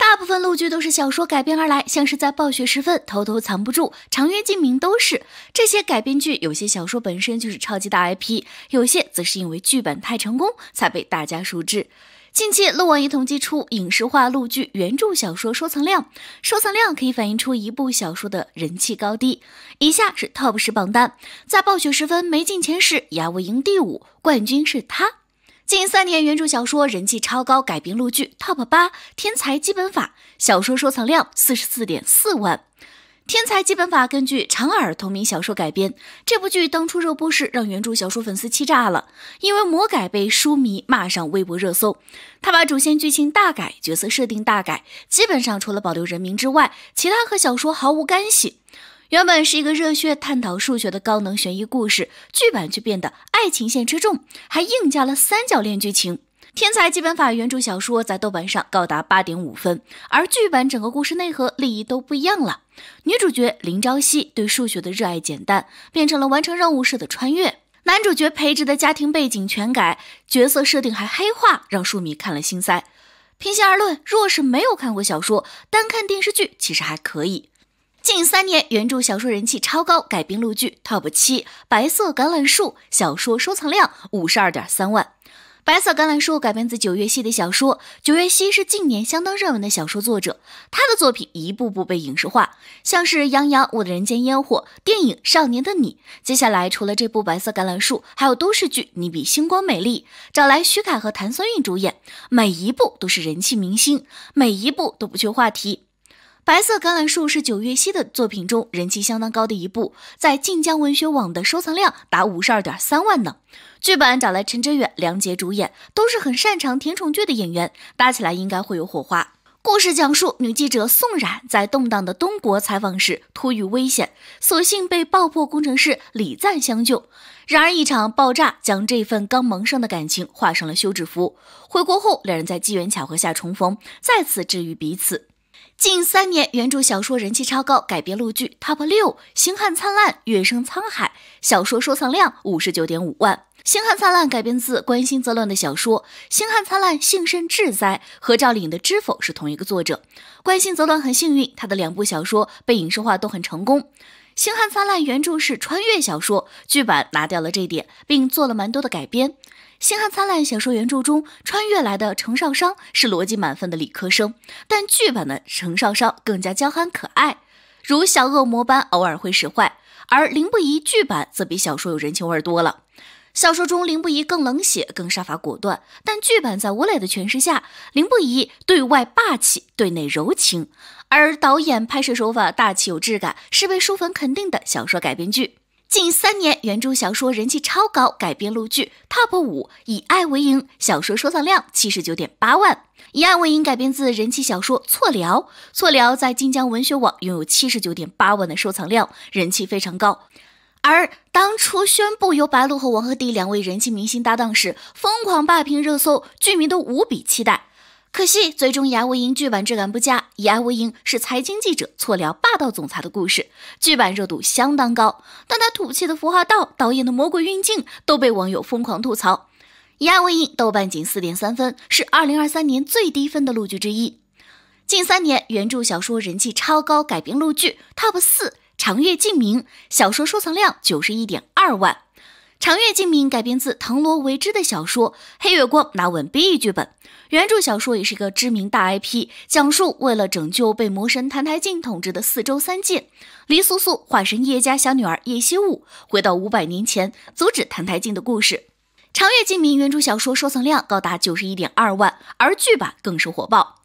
大部分陆剧都是小说改编而来，像是在《暴雪时分》、《偷偷藏不住》、《长月烬明》都是这些改编剧。有些小说本身就是超级大 IP，有些则是因为剧本太成功才被大家熟知。近期，陆网一统计出影视化陆剧原著小说收藏量，收藏量可以反映出一部小说的人气高低。以下是 TOP 十榜单，在《暴雪时分》没进前十，《雅无赢第五，冠军是他。近三年原著小说人气超高改编陆剧 TOP 八，《天才基本法》小说收藏量四十四点四万。《天才基本法》根据长耳同名小说改编，这部剧当初热播时让原著小说粉丝气炸了，因为魔改被书迷骂上微博热搜。他把主线剧情大改，角色设定大改，基本上除了保留人名之外，其他和小说毫无干系。原本是一个热血探讨数学的高能悬疑故事，剧版却变得爱情线之重，还硬加了三角恋剧情。《天才基本法》原著小说在豆瓣上高达八点五分，而剧版整个故事内核、利益都不一样了。女主角林朝夕对数学的热爱减淡，变成了完成任务式的穿越。男主角裴植的家庭背景全改，角色设定还黑化，让书迷看了心塞。平心而论，若是没有看过小说，单看电视剧其实还可以。近三年原著小说人气超高改编陆剧 TOP 七《白色橄榄树》小说收藏量五十二点三万，《白色橄榄树》改编自九月溪的小说，九月溪是近年相当热门的小说作者，他的作品一步步被影视化，像是杨洋《我的人间烟火》电影《少年的你》。接下来除了这部《白色橄榄树》，还有都市剧《你比星光美丽》，找来徐凯和谭松韵主演，每一部都是人气明星，每一部都不缺话题。《白色橄榄树》是九月溪的作品中人气相当高的一部，在晋江文学网的收藏量达五十二点三万呢。剧本找来陈哲远、梁洁主演，都是很擅长甜宠剧的演员，搭起来应该会有火花。故事讲述女记者宋冉在动荡的东国采访时突遇危险，所幸被爆破工程师李赞相救。然而一场爆炸将这份刚萌生的感情画上了休止符。回国后，两人在机缘巧合下重逢，再次治愈彼此。近三年原著小说人气超高，改编陆剧 top 六，《星汉灿烂》《月升沧海》小说收藏量五十九点五万，《星汉灿烂》改编自关心则乱的小说，《星汉灿烂》幸甚至哉，和赵丽颖的《知否》是同一个作者。关心则乱很幸运，他的两部小说被影视化都很成功，《星汉灿烂》原著是穿越小说，剧版拿掉了这一点，并做了蛮多的改编。《星汉灿烂》小说原著中穿越来的程少商是逻辑满分的理科生，但剧版的程少商更加娇憨可爱，如小恶魔般偶尔会使坏；而林不疑剧版则比小说有人情味多了。小说中林不疑更冷血，更杀伐果断，但剧版在吴磊的诠释下，林不疑对外霸气，对内柔情。而导演拍摄手法大气有质感，是被书粉肯定的小说改编剧。近三年原著小说人气超高，改编陆剧 TOP 五，《以爱为营》小说收藏量七十九点八万，《以爱为营》改编自人气小说《错聊》，《错聊》在晋江文学网拥有七十九点八万的收藏量，人气非常高。而当初宣布由白鹿和王鹤棣两位人气明星搭档时，疯狂霸屏热搜，剧迷都无比期待。可惜，最终《以爱为营》剧版质感不佳。《以牙为营》是财经记者错聊霸道总裁的故事，剧版热度相当高，但他土气的服化道、导演的魔鬼运镜都被网友疯狂吐槽。《以爱为营》豆瓣仅四点三分，是二零二三年最低分的录剧之一。近三年原著小说人气超高，改编录剧 top 四，《长月烬明》小说收藏量九十一点二万。《长月烬明》改编自藤萝为之的小说《黑月光》，拿稳 B e 剧本。原著小说也是一个知名大 IP，讲述为了拯救被魔神澹台烬统治的四周三界，黎苏苏化身叶家小女儿叶夕雾，回到五百年前阻止澹台烬的故事。《长月烬明》原著小说收藏量高达九十一点二万，而剧版更是火爆。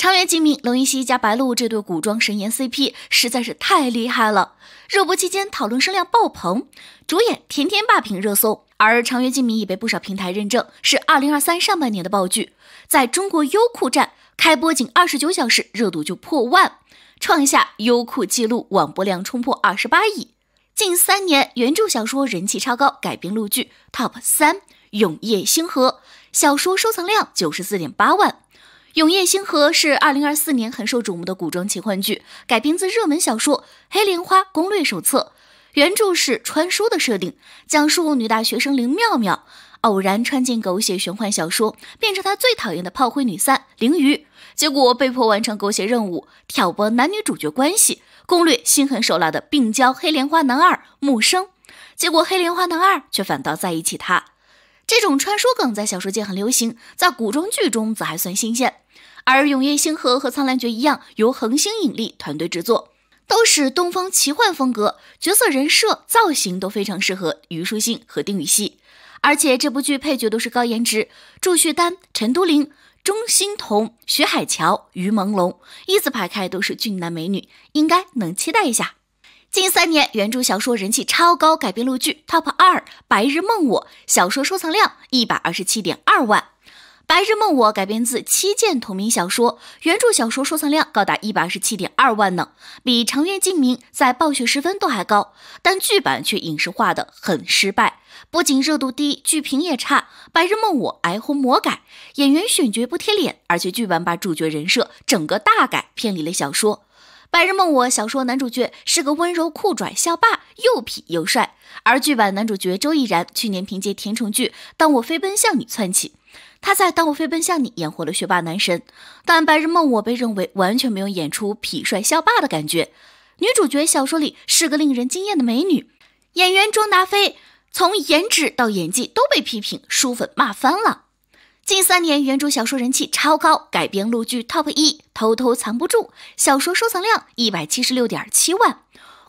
长垣烬明、龙云熙加白鹿这对古装神颜 CP 实在是太厉害了！热播期间讨论声量爆棚，主演天天霸屏热搜。而《长垣烬明》已被不少平台认证是二零二三上半年的爆剧，在中国优酷站开播仅二十九小时，热度就破万，创下优酷纪录，网播量冲破二十八亿。近三年原著小说人气超高，改编陆剧 TOP 三，《永夜星河》小说收藏量九十四点八万。《永夜星河》是二零二四年很受瞩目的古装奇幻剧，改编自热门小说《黑莲花攻略手册》。原著是穿书的设定，讲述女大学生林妙妙偶然穿进狗血玄幻小说，变成她最讨厌的炮灰女三灵鱼，结果被迫完成狗血任务，挑拨男女主角关系，攻略心狠手辣的病娇黑莲花男二木生。结果黑莲花男二却反倒在意起她。这种穿书梗在小说界很流行，在古装剧中则还算新鲜。而《永夜星河》和《苍兰诀》一样，由恒星引力团队制作，都是东方奇幻风格，角色人设、造型都非常适合虞书欣和丁禹兮。而且这部剧配角都是高颜值，祝绪丹、陈都灵、钟欣潼、徐海乔、于朦胧，一字排开都是俊男美女，应该能期待一下。近三年，原著小说人气超高，改编陆剧 top 二，《白日梦我》小说收藏量一百二十七点二万，《白日梦我》改编自七剑同名小说，原著小说收藏量高达一百二十七点二万呢，比长月烬明在《暴雪时分》都还高，但剧版却影视化的很失败，不仅热度低，剧评也差，《白日梦我》挨轰魔改，演员选角不贴脸，而且剧版把主角人设整个大改，偏离了小说。《白日梦我》小说男主角是个温柔酷拽校霸，又痞又帅。而剧版男主角周翊然去年凭借甜宠剧《当我飞奔向你》窜起，他在《当我飞奔向你》演活了学霸男神。但《白日梦我》被认为完全没有演出痞帅校霸的感觉。女主角小说里是个令人惊艳的美女，演员庄达菲从颜值到演技都被批评，书粉骂翻了。近三年，原著小说人气超高，改编陆剧 top 一，偷偷藏不住。小说收藏量一百七十六点七万，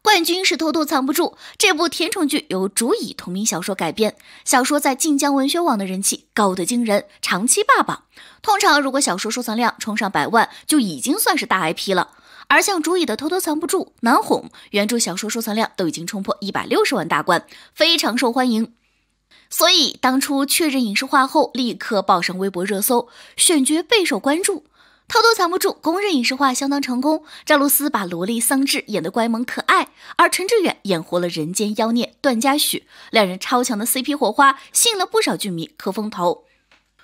冠军是偷偷藏不住。这部甜宠剧由竹已同名小说改编，小说在晋江文学网的人气高得惊人，长期霸榜。通常如果小说收藏量冲上百万，就已经算是大 IP 了。而像竹已的偷偷藏不住、难哄，原著小说收藏量都已经冲破一百六十万大关，非常受欢迎。所以当初确认影视化后，立刻报上微博热搜，选角备受关注。偷偷藏不住，公认影视化相当成功。赵露思把萝莉桑稚演得乖萌可爱，而陈志远演活了人间妖孽段嘉许，两人超强的 CP 火花吸引了不少剧迷磕风头。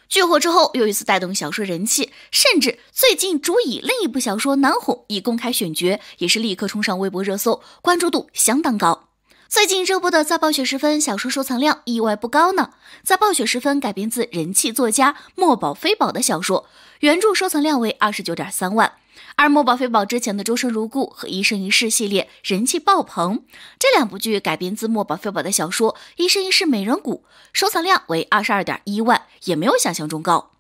剧火之后，又一次带动小说人气，甚至最近主以另一部小说《南虹》已公开选角，也是立刻冲上微博热搜，关注度相当高。最近热播的在暴雪时分小说收藏量意外不高呢。在暴雪时分改编自人气作家墨宝非宝的小说，原著收藏量为二十九点三万。而墨宝非宝之前的《周生如故》和《一生一世》系列人气爆棚，这两部剧改编自墨宝非宝的小说《一生一世美人谷》，收藏量为二十二点一万，也没有想象中高。